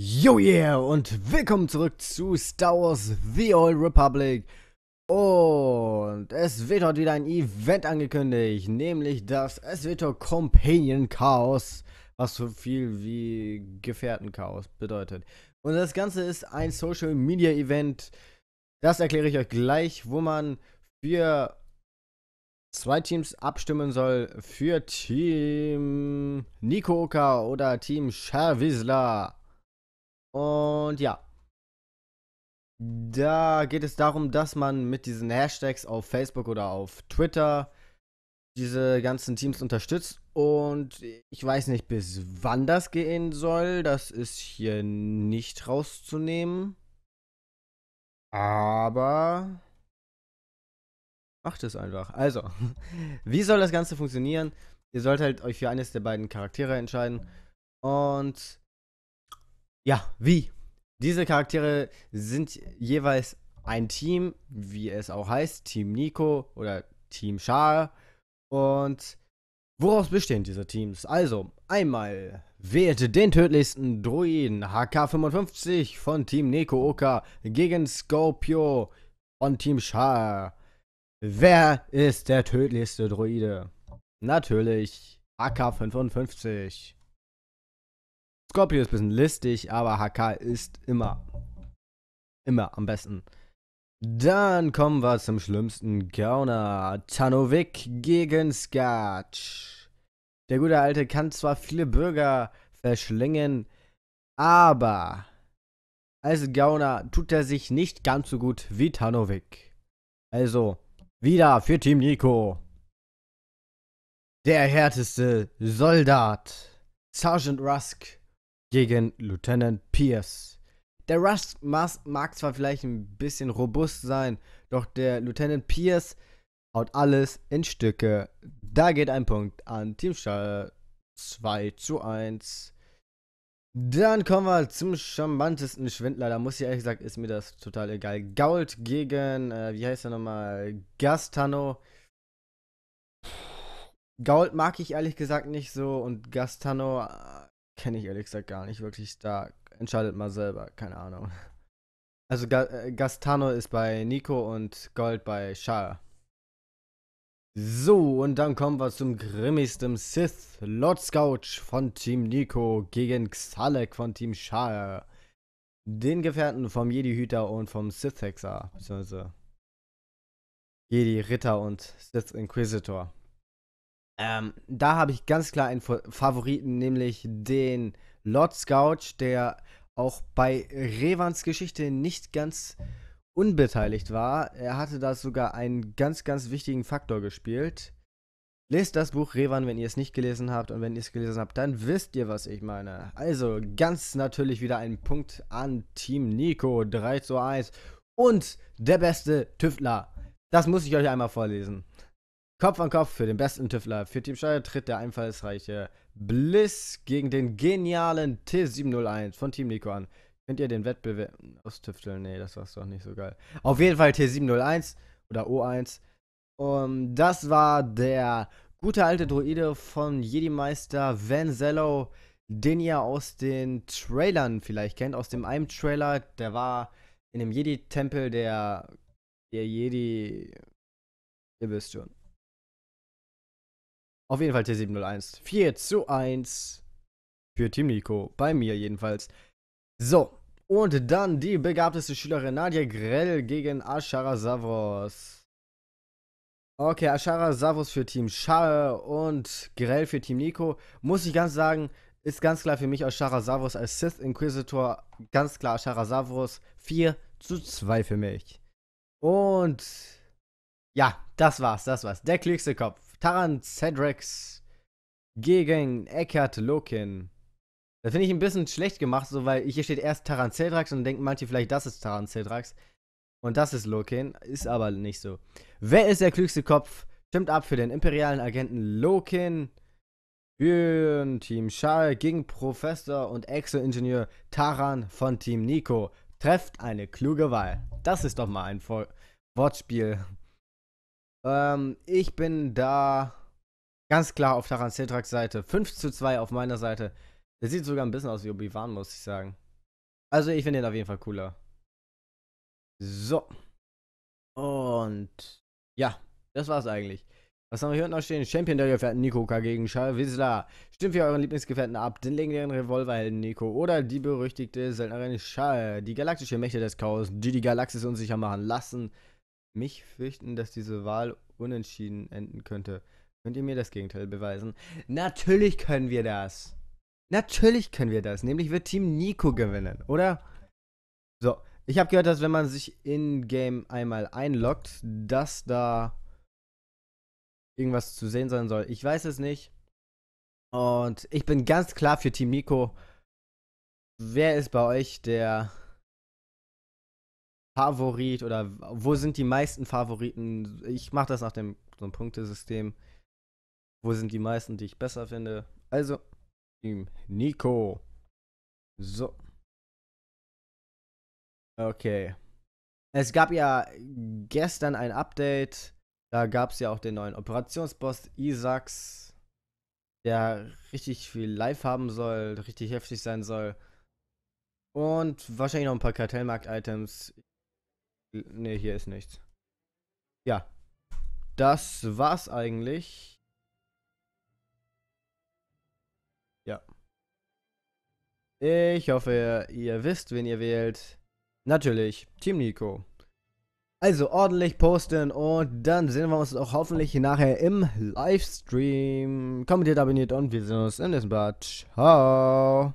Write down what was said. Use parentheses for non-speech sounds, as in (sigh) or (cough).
Yo yeah und willkommen zurück zu Star Wars The Old Republic und es wird heute wieder ein Event angekündigt, nämlich das Esvetor Companion Chaos, was so viel wie Gefährten Chaos bedeutet. Und das Ganze ist ein Social Media Event, das erkläre ich euch gleich, wo man für zwei Teams abstimmen soll, für Team Nikoka oder Team Sharvisla. Und ja. Da geht es darum, dass man mit diesen Hashtags auf Facebook oder auf Twitter diese ganzen Teams unterstützt. Und ich weiß nicht, bis wann das gehen soll. Das ist hier nicht rauszunehmen. Aber macht es einfach. Also, (laughs) wie soll das Ganze funktionieren? Ihr sollt halt euch für eines der beiden Charaktere entscheiden. Und ja, wie? Diese Charaktere sind jeweils ein Team, wie es auch heißt, Team Nico oder Team Char. Und woraus bestehen diese Teams? Also, einmal wählt den tödlichsten Druiden HK55 von Team Neko Oka gegen Scorpio von Team Char. Wer ist der tödlichste Druide? Natürlich AK55. Scorpio ist ein bisschen listig, aber HK ist immer, immer am besten. Dann kommen wir zum schlimmsten Gauner. Tanovic gegen Skatsch. Der gute Alte kann zwar viele Bürger verschlingen, aber als Gauner tut er sich nicht ganz so gut wie Tanovic. Also, wieder für Team Nico. Der härteste Soldat. Sergeant Rusk gegen Lieutenant Pierce. Der Rush mag zwar vielleicht ein bisschen robust sein, doch der Lieutenant Pierce haut alles in Stücke. Da geht ein Punkt an Team Schall 2 zu 1. Dann kommen wir zum charmantesten Schwindler. Da muss ich ehrlich gesagt, ist mir das total egal. Gault gegen, äh, wie heißt er nochmal? Gastano. Gault mag ich ehrlich gesagt nicht so und Gastano äh, kenne ich ehrlich gesagt gar nicht wirklich. Da entscheidet man selber, keine Ahnung. Also äh, Gastano ist bei Nico und Gold bei Shah. So, und dann kommen wir zum grimmigsten Sith. Lord Scouch von Team Nico gegen Xalek von Team Shah. Den Gefährten vom Jedi-Hüter und vom Sith-Hexer, beziehungsweise Jedi-Ritter und Sith-Inquisitor. Ähm, da habe ich ganz klar einen Favoriten, nämlich den Lord Scouch, der auch bei Revans Geschichte nicht ganz unbeteiligt war. Er hatte da sogar einen ganz, ganz wichtigen Faktor gespielt. Lest das Buch Revan, wenn ihr es nicht gelesen habt. Und wenn ihr es gelesen habt, dann wisst ihr, was ich meine. Also ganz natürlich wieder ein Punkt an Team Nico. 3 zu 1. Und der beste Tüftler. Das muss ich euch einmal vorlesen. Kopf an Kopf für den besten Tüffler. Für Team Schneider tritt der einfallsreiche Bliss gegen den genialen T701 von Team Nico an. Könnt ihr den Wettbewerb austüfteln? Nee, das war's doch nicht so geil. Auf jeden Fall T701 oder O1. Und das war der gute alte Droide von Jedi-Meister Van Zello, den ihr aus den Trailern vielleicht kennt. Aus dem einen Trailer, der war in dem Jedi-Tempel der, der Jedi. Ihr wisst schon. Auf jeden Fall T701. 4 zu 1 für Team Nico. Bei mir jedenfalls. So. Und dann die begabteste Schülerin Nadia Grell gegen Ashara Savros. Okay, Ashara Savros für Team Schal und Grell für Team Nico. Muss ich ganz sagen, ist ganz klar für mich Ashara Savros als Sith Inquisitor. Ganz klar Ashara Savros. 4 zu 2 für mich. Und ja, das war's, das war's. Der klügste Kopf. Taran Cedrex gegen Eckhard Lokin. Da finde ich ein bisschen schlecht gemacht, so weil hier steht erst Taran Cedrax und denken manche vielleicht, das ist Taran Cedrax. Und das ist Lokin. ist aber nicht so. Wer ist der klügste Kopf? Stimmt ab für den imperialen Agenten Lokin. Für Team Schall gegen Professor und Exo-Ingenieur Taran von Team Nico. Trefft eine kluge Wahl. Das ist doch mal ein Vor Wortspiel. Ähm, ich bin da ganz klar auf Taran Cetraks Seite. 5 zu 2 auf meiner Seite. Der sieht sogar ein bisschen aus wie Obi-Wan, muss ich sagen. Also ich finde den auf jeden Fall cooler. So. Und ja, das war's eigentlich. Was haben wir hier unten noch stehen? Champion der Gefährten Nico K. gegen Charles Wiesler. Stimmt für euren Lieblingsgefährten ab, den legendären Revolverhelden Nico oder die berüchtigte Seltenerin Schall, die galaktische Mächte des Chaos, die die Galaxis unsicher machen lassen mich fürchten, dass diese Wahl unentschieden enden könnte. Könnt ihr mir das Gegenteil beweisen? Natürlich können wir das. Natürlich können wir das. Nämlich wird Team Nico gewinnen, oder? So, ich habe gehört, dass wenn man sich in-game einmal einloggt, dass da irgendwas zu sehen sein soll. Ich weiß es nicht. Und ich bin ganz klar für Team Nico. Wer ist bei euch der Favorit oder wo sind die meisten Favoriten? Ich mache das nach dem so einem Punktesystem. Wo sind die meisten, die ich besser finde? Also, Team Nico. So. Okay. Es gab ja gestern ein Update. Da gab es ja auch den neuen Operationsboss Isaacs, der richtig viel Life haben soll, richtig heftig sein soll. Und wahrscheinlich noch ein paar Kartellmarkt-Items. Ich Ne, hier ist nichts. Ja. Das war's eigentlich. Ja. Ich hoffe, ihr wisst, wen ihr wählt. Natürlich, Team Nico. Also ordentlich posten und dann sehen wir uns auch hoffentlich nachher im Livestream. Kommentiert, abonniert und wir sehen uns im nächsten Part. Ciao.